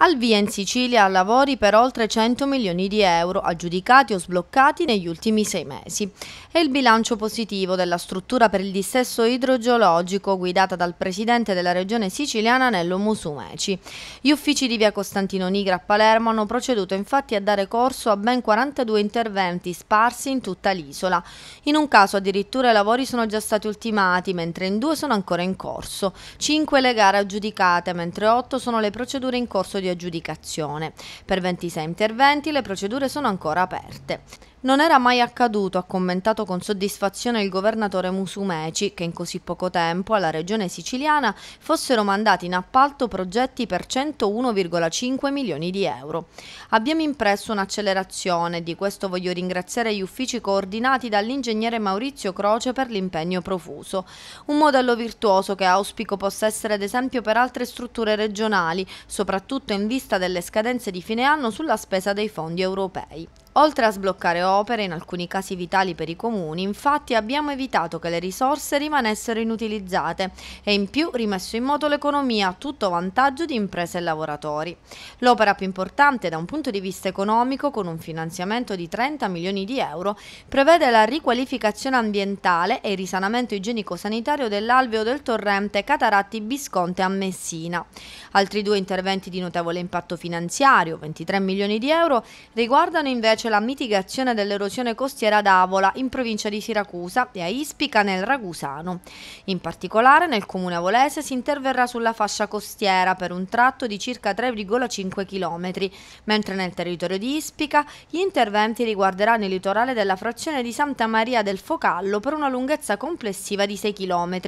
Al via in Sicilia lavori per oltre 100 milioni di euro aggiudicati o sbloccati negli ultimi sei mesi. È il bilancio positivo della struttura per il dissesto idrogeologico guidata dal presidente della regione siciliana Nello Musumeci. Gli uffici di via Costantino Nigra a Palermo hanno proceduto infatti a dare corso a ben 42 interventi sparsi in tutta l'isola. In un caso addirittura i lavori sono già stati ultimati, mentre in due sono ancora in corso. Cinque le gare aggiudicate, mentre otto sono le procedure in corso di di aggiudicazione. Per 26 interventi le procedure sono ancora aperte. Non era mai accaduto, ha commentato con soddisfazione il governatore Musumeci, che in così poco tempo alla regione siciliana fossero mandati in appalto progetti per 101,5 milioni di euro. Abbiamo impresso un'accelerazione, di questo voglio ringraziare gli uffici coordinati dall'ingegnere Maurizio Croce per l'impegno profuso. Un modello virtuoso che auspico possa essere ad esempio per altre strutture regionali, soprattutto in vista delle scadenze di fine anno sulla spesa dei fondi europei. Oltre a sbloccare opere, in alcuni casi vitali per i comuni, infatti abbiamo evitato che le risorse rimanessero inutilizzate e in più rimesso in moto l'economia a tutto vantaggio di imprese e lavoratori. L'opera più importante da un punto di vista economico, con un finanziamento di 30 milioni di euro, prevede la riqualificazione ambientale e il risanamento igienico-sanitario dell'alveo del torrente Cataratti Bisconte a Messina. Altri due interventi di notevole impatto finanziario, 23 milioni di euro, riguardano invece invece la mitigazione dell'erosione costiera ad Avola, in provincia di Siracusa, e a Ispica, nel Ragusano. In particolare, nel comune avolese si interverrà sulla fascia costiera per un tratto di circa 3,5 km, mentre nel territorio di Ispica gli interventi riguarderanno il litorale della frazione di Santa Maria del Focallo per una lunghezza complessiva di 6 km.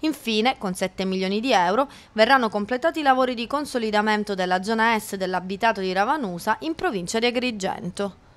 Infine, con 7 milioni di euro, verranno completati i lavori di consolidamento della zona est dell'abitato di Ravanusa in provincia di Agrigento.